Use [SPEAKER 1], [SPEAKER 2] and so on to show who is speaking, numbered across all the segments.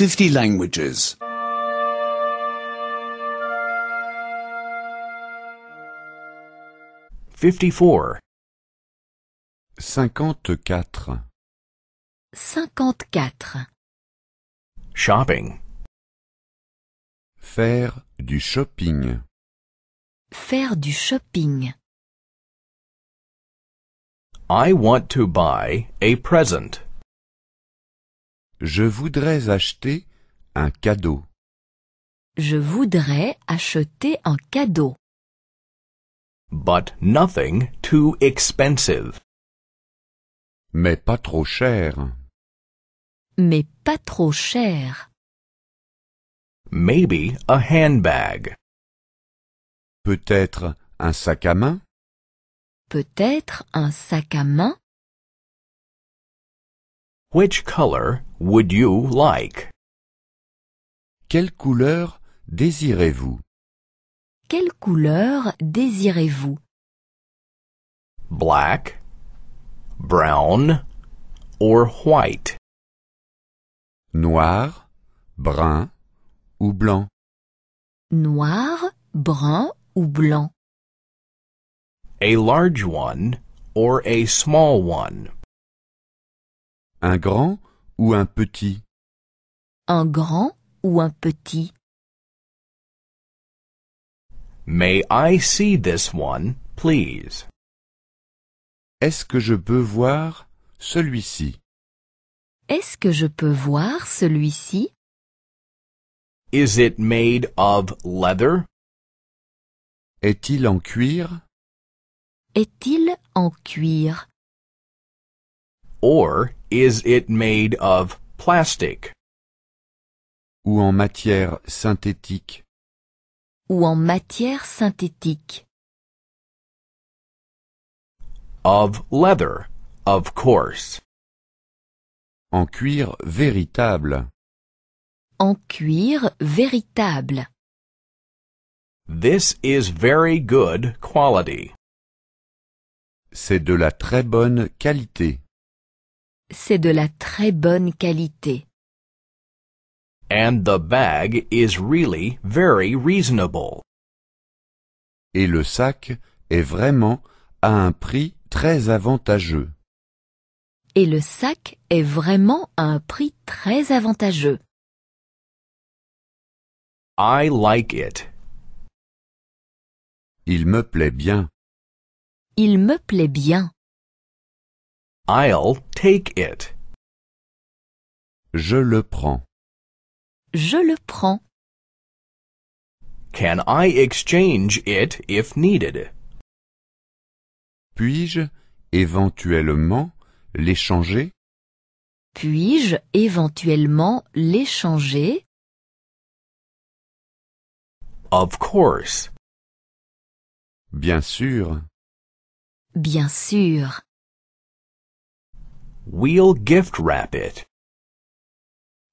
[SPEAKER 1] 50 languages. 54. 54. Shopping. Faire du shopping. Faire du shopping. I want to buy a present. Je voudrais acheter un cadeau. Je voudrais acheter un cadeau. But nothing too expensive. Mais pas trop cher. Mais pas trop cher. Maybe a handbag. Peut-être un sac à main. Peut-être un sac à main. Which color would you like? Quelle couleur désirez-vous? Quelle couleur désirez-vous? Black, brown or white? Noir, brun ou blanc? Noir, brun ou blanc? A large one or a small one? Un grand ou un petit Un grand ou un petit May I see this one, please? Est-ce que je peux voir celui-ci Est-ce que je peux voir celui-ci Is it made of leather? Est-il en cuir Est-il en cuir Or is it made of plastic? Ou en matière synthétique. Ou en matière synthétique. Of leather, of course. En cuir véritable. En cuir véritable. This is very good quality. C'est de la très bonne qualité. C'est de la très bonne qualité. And the bag is really very reasonable. Et le sac est vraiment à un prix très avantageux. Et le sac est vraiment à un prix très avantageux. I like it. Il me plaît bien. Il me plaît bien. I'll take it. Je le prends. Je le prends. Can I exchange it if needed? Puis-je éventuellement l'échanger? Puis-je éventuellement l'échanger? Of course. Bien sûr. Bien sûr. We'll gift wrap it.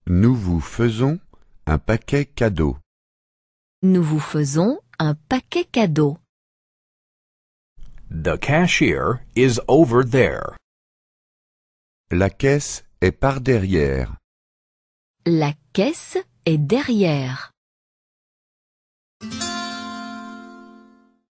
[SPEAKER 1] Nous vous faisons un paquet cadeau. Nous vous faisons un paquet cadeau. The cashier is over there. La caisse est par derrière. La caisse est derrière.